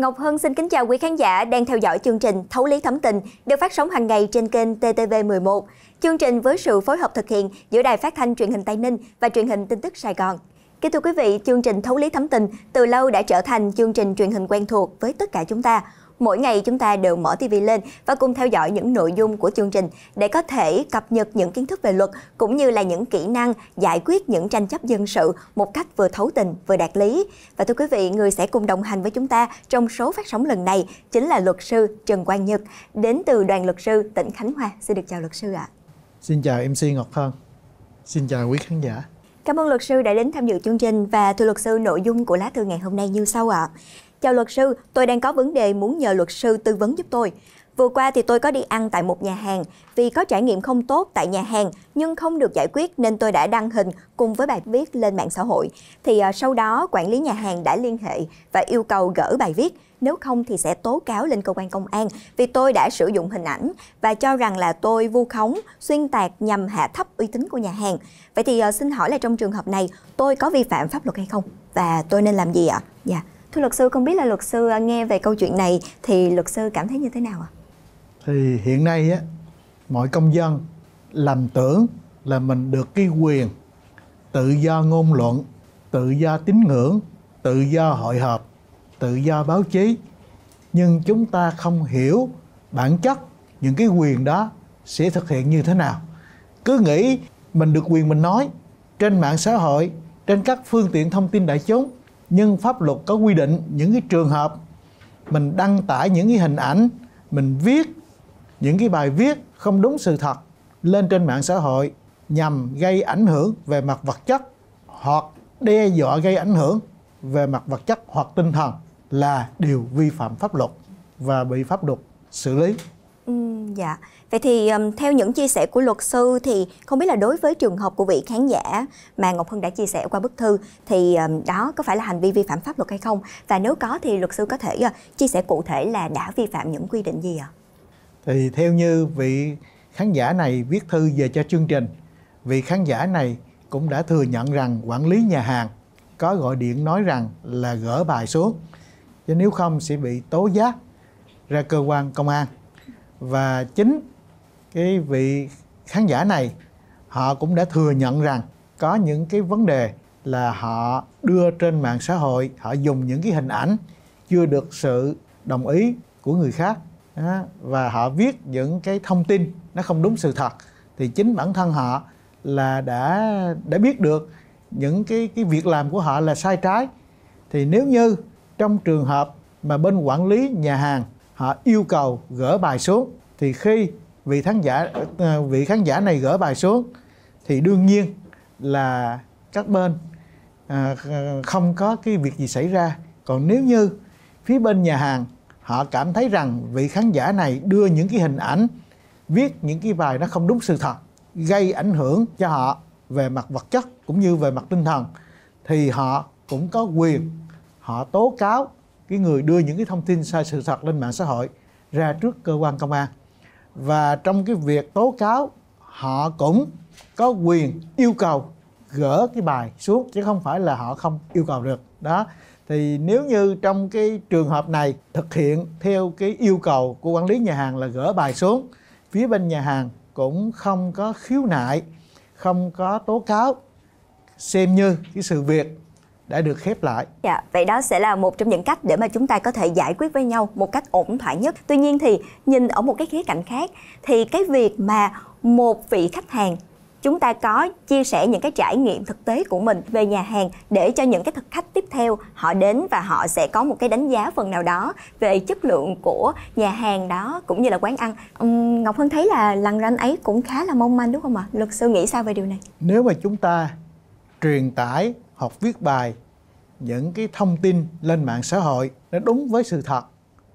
Ngọc Hân xin kính chào quý khán giả đang theo dõi chương trình Thấu Lý Thấm Tình được phát sóng hàng ngày trên kênh TTV11. Chương trình với sự phối hợp thực hiện giữa Đài Phát thanh Truyền hình Tây Ninh và Truyền hình Tin tức Sài Gòn. Kính thưa quý vị, chương trình Thấu Lý Thấm Tình từ lâu đã trở thành chương trình truyền hình quen thuộc với tất cả chúng ta – mỗi ngày chúng ta đều mở TV lên và cùng theo dõi những nội dung của chương trình để có thể cập nhật những kiến thức về luật cũng như là những kỹ năng giải quyết những tranh chấp dân sự một cách vừa thấu tình vừa đạt lý. Và thưa quý vị, người sẽ cùng đồng hành với chúng ta trong số phát sóng lần này chính là luật sư Trần Quang Nhật đến từ đoàn luật sư tỉnh Khánh Hòa. Xin được chào luật sư ạ. Xin chào MC Ngọc Hân. Xin chào quý khán giả. Cảm ơn luật sư đã đến tham dự chương trình và thưa luật sư nội dung của lá thư ngày hôm nay như sau ạ. À. Chào luật sư, tôi đang có vấn đề muốn nhờ luật sư tư vấn giúp tôi. Vừa qua thì tôi có đi ăn tại một nhà hàng vì có trải nghiệm không tốt tại nhà hàng nhưng không được giải quyết nên tôi đã đăng hình cùng với bài viết lên mạng xã hội. Thì uh, sau đó quản lý nhà hàng đã liên hệ và yêu cầu gỡ bài viết nếu không thì sẽ tố cáo lên cơ quan công an vì tôi đã sử dụng hình ảnh và cho rằng là tôi vu khống, xuyên tạc nhằm hạ thấp uy tín của nhà hàng. Vậy thì uh, xin hỏi là trong trường hợp này tôi có vi phạm pháp luật hay không và tôi nên làm gì ạ? Dạ. Yeah. Thưa luật sư, không biết là luật sư à, nghe về câu chuyện này thì luật sư cảm thấy như thế nào ạ? À? Thì hiện nay á, mọi công dân làm tưởng là mình được cái quyền tự do ngôn luận, tự do tín ngưỡng, tự do hội họp, tự do báo chí. Nhưng chúng ta không hiểu bản chất những cái quyền đó sẽ thực hiện như thế nào. Cứ nghĩ mình được quyền mình nói trên mạng xã hội, trên các phương tiện thông tin đại chúng nhưng pháp luật có quy định những cái trường hợp mình đăng tải những cái hình ảnh mình viết những cái bài viết không đúng sự thật lên trên mạng xã hội nhằm gây ảnh hưởng về mặt vật chất hoặc đe dọa gây ảnh hưởng về mặt vật chất hoặc tinh thần là điều vi phạm pháp luật và bị pháp luật xử lý Dạ. Vậy thì um, theo những chia sẻ của luật sư thì không biết là đối với trường hợp của vị khán giả mà Ngọc Hân đã chia sẻ qua bức thư thì um, đó có phải là hành vi vi phạm pháp luật hay không? Và nếu có thì luật sư có thể uh, chia sẻ cụ thể là đã vi phạm những quy định gì ạ? À? Thì theo như vị khán giả này viết thư về cho chương trình, vị khán giả này cũng đã thừa nhận rằng quản lý nhà hàng có gọi điện nói rằng là gỡ bài xuống chứ nếu không sẽ bị tố giác ra cơ quan công an và chính cái vị khán giả này họ cũng đã thừa nhận rằng có những cái vấn đề là họ đưa trên mạng xã hội họ dùng những cái hình ảnh chưa được sự đồng ý của người khác và họ viết những cái thông tin nó không đúng sự thật thì chính bản thân họ là đã đã biết được những cái cái việc làm của họ là sai trái thì nếu như trong trường hợp mà bên quản lý nhà hàng họ yêu cầu gỡ bài xuống thì khi vị khán giả ờ, vị khán giả này gỡ bài xuống thì đương nhiên là các bên ờ, không có cái việc gì xảy ra còn nếu như phía bên nhà hàng họ cảm thấy rằng vị khán giả này đưa những cái hình ảnh viết những cái bài nó không đúng sự thật gây ảnh hưởng cho họ về mặt vật chất cũng như về mặt tinh thần thì họ cũng có quyền họ tố cáo cái người đưa những cái thông tin sai sự thật lên mạng xã hội ra trước cơ quan công an và trong cái việc tố cáo họ cũng có quyền yêu cầu gỡ cái bài xuống chứ không phải là họ không yêu cầu được đó thì nếu như trong cái trường hợp này thực hiện theo cái yêu cầu của quản lý nhà hàng là gỡ bài xuống phía bên nhà hàng cũng không có khiếu nại không có tố cáo xem như cái sự việc đã được khép lại. Dạ, vậy đó sẽ là một trong những cách để mà chúng ta có thể giải quyết với nhau một cách ổn thỏa nhất. Tuy nhiên thì nhìn ở một cái khía cạnh khác thì cái việc mà một vị khách hàng chúng ta có chia sẻ những cái trải nghiệm thực tế của mình về nhà hàng để cho những cái thực khách tiếp theo họ đến và họ sẽ có một cái đánh giá phần nào đó về chất lượng của nhà hàng đó cũng như là quán ăn ngọc hân thấy là lằn ranh ấy cũng khá là mong manh đúng không ạ luật sư nghĩ sao về điều này nếu mà chúng ta truyền tải học viết bài những cái thông tin lên mạng xã hội nó đúng với sự thật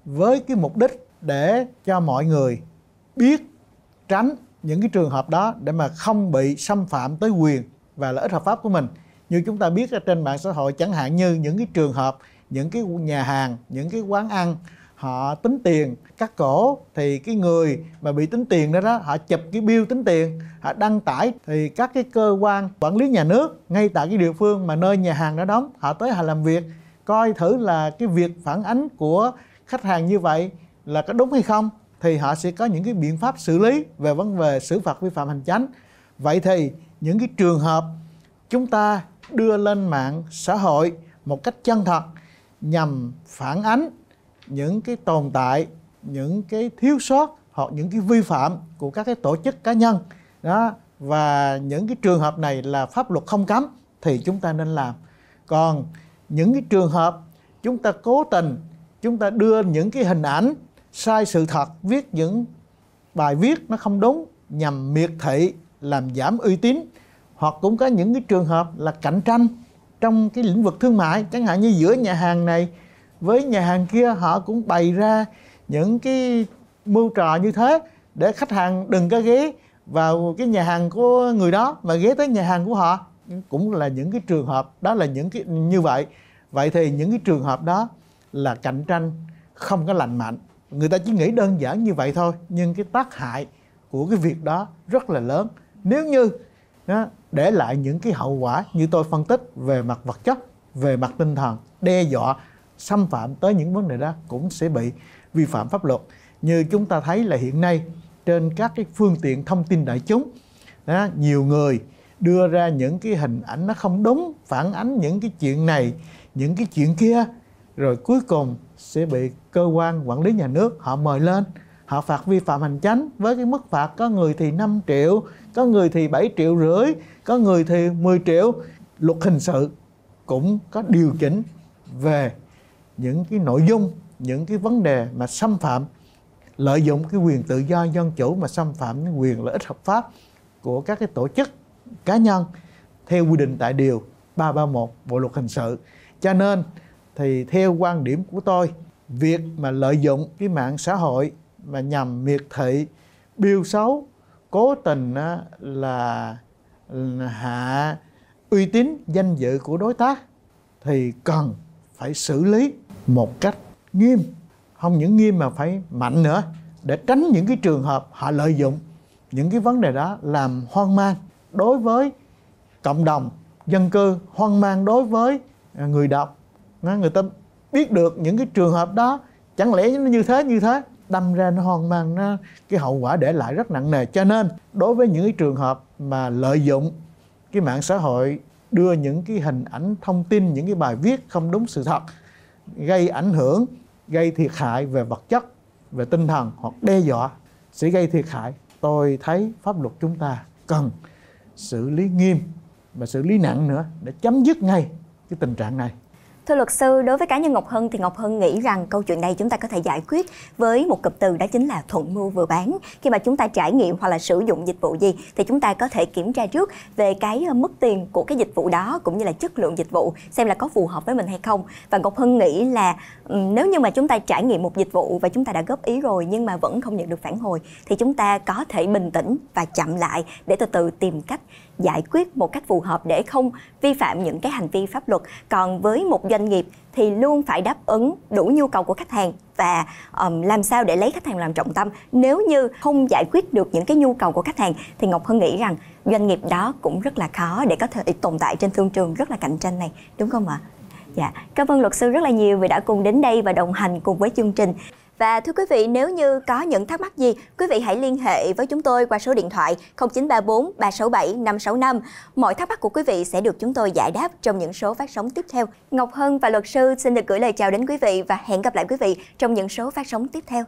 với cái mục đích để cho mọi người biết tránh những cái trường hợp đó để mà không bị xâm phạm tới quyền và lợi ích hợp pháp của mình như chúng ta biết ở trên mạng xã hội chẳng hạn như những cái trường hợp những cái nhà hàng những cái quán ăn họ tính tiền cắt cổ thì cái người mà bị tính tiền đó đó họ chụp cái bill tính tiền họ đăng tải thì các cái cơ quan quản lý nhà nước ngay tại cái địa phương mà nơi nhà hàng đó đóng họ tới họ làm việc coi thử là cái việc phản ánh của khách hàng như vậy là có đúng hay không thì họ sẽ có những cái biện pháp xử lý về vấn đề xử phạt vi phạm hành chánh vậy thì những cái trường hợp chúng ta đưa lên mạng xã hội một cách chân thật nhằm phản ánh những cái tồn tại những cái thiếu sót hoặc những cái vi phạm của các cái tổ chức cá nhân đó và những cái trường hợp này là pháp luật không cấm thì chúng ta nên làm còn những cái trường hợp chúng ta cố tình chúng ta đưa những cái hình ảnh sai sự thật viết những bài viết nó không đúng nhằm miệt thị làm giảm uy tín hoặc cũng có những cái trường hợp là cạnh tranh trong cái lĩnh vực thương mại chẳng hạn như giữa nhà hàng này với nhà hàng kia họ cũng bày ra những cái mưu trò như thế để khách hàng đừng có ghé vào cái nhà hàng của người đó mà ghé tới nhà hàng của họ cũng là những cái trường hợp đó là những cái như vậy vậy thì những cái trường hợp đó là cạnh tranh không có lành mạnh người ta chỉ nghĩ đơn giản như vậy thôi nhưng cái tác hại của cái việc đó rất là lớn nếu như đó, để lại những cái hậu quả như tôi phân tích về mặt vật chất về mặt tinh thần đe dọa xâm phạm tới những vấn đề đó cũng sẽ bị vi phạm pháp luật như chúng ta thấy là hiện nay trên các cái phương tiện thông tin đại chúng đó, nhiều người đưa ra những cái hình ảnh nó không đúng phản ánh những cái chuyện này những cái chuyện kia rồi cuối cùng sẽ bị cơ quan quản lý nhà nước họ mời lên họ phạt vi phạm hành chánh với cái mức phạt có người thì 5 triệu có người thì 7 triệu rưỡi có người thì 10 triệu luật hình sự cũng có điều chỉnh về những cái nội dung những cái vấn đề mà xâm phạm lợi dụng cái quyền tự do dân chủ mà xâm phạm cái quyền lợi ích hợp pháp của các cái tổ chức cá nhân theo quy định tại điều 331 Bộ luật hình sự. Cho nên thì theo quan điểm của tôi, việc mà lợi dụng cái mạng xã hội mà nhằm miệt thị, biêu xấu, cố tình là hạ uy tín danh dự của đối tác thì cần phải xử lý một cách nghiêm không những nghiêm mà phải mạnh nữa để tránh những cái trường hợp họ lợi dụng những cái vấn đề đó làm hoang mang đối với cộng đồng dân cư hoang mang đối với à, người đọc người ta biết được những cái trường hợp đó chẳng lẽ nó như thế như thế đâm ra nó hoang mang nó cái hậu quả để lại rất nặng nề cho nên đối với những cái trường hợp mà lợi dụng cái mạng xã hội đưa những cái hình ảnh thông tin những cái bài viết không đúng sự thật gây ảnh hưởng gây thiệt hại về vật chất về tinh thần hoặc đe dọa sẽ gây thiệt hại tôi thấy pháp luật chúng ta cần xử lý nghiêm và xử lý nặng nữa để chấm dứt ngay cái tình trạng này Thưa luật sư, đối với cá nhân Ngọc Hân thì Ngọc Hân nghĩ rằng câu chuyện này chúng ta có thể giải quyết với một cụm từ đó chính là thuận mua vừa bán. Khi mà chúng ta trải nghiệm hoặc là sử dụng dịch vụ gì thì chúng ta có thể kiểm tra trước về cái ờ, mức tiền của cái dịch vụ đó cũng như là chất lượng dịch vụ xem là có phù hợp với mình hay không. Và Ngọc Hân nghĩ là nếu như mà chúng ta trải nghiệm một dịch vụ và chúng ta đã góp ý rồi nhưng mà vẫn không nhận được phản hồi thì chúng ta có thể bình tĩnh và chậm lại để từ từ tìm cách giải quyết một cách phù hợp để không vi phạm những cái hành vi pháp luật còn với một doanh nghiệp thì luôn phải đáp ứng đủ nhu cầu của khách hàng và um, làm sao để lấy khách hàng làm trọng tâm nếu như không giải quyết được những cái nhu cầu của khách hàng thì ngọc hân nghĩ rằng doanh nghiệp đó cũng rất là khó để có thể tồn tại trên thương trường rất là cạnh tranh này đúng không ạ dạ cảm ơn luật sư rất là nhiều vì đã cùng đến đây và đồng hành cùng với chương trình và thưa quý vị, nếu như có những thắc mắc gì, quý vị hãy liên hệ với chúng tôi qua số điện thoại 0934 367 565. Mọi thắc mắc của quý vị sẽ được chúng tôi giải đáp trong những số phát sóng tiếp theo. Ngọc Hân và luật sư xin được gửi lời chào đến quý vị và hẹn gặp lại quý vị trong những số phát sóng tiếp theo.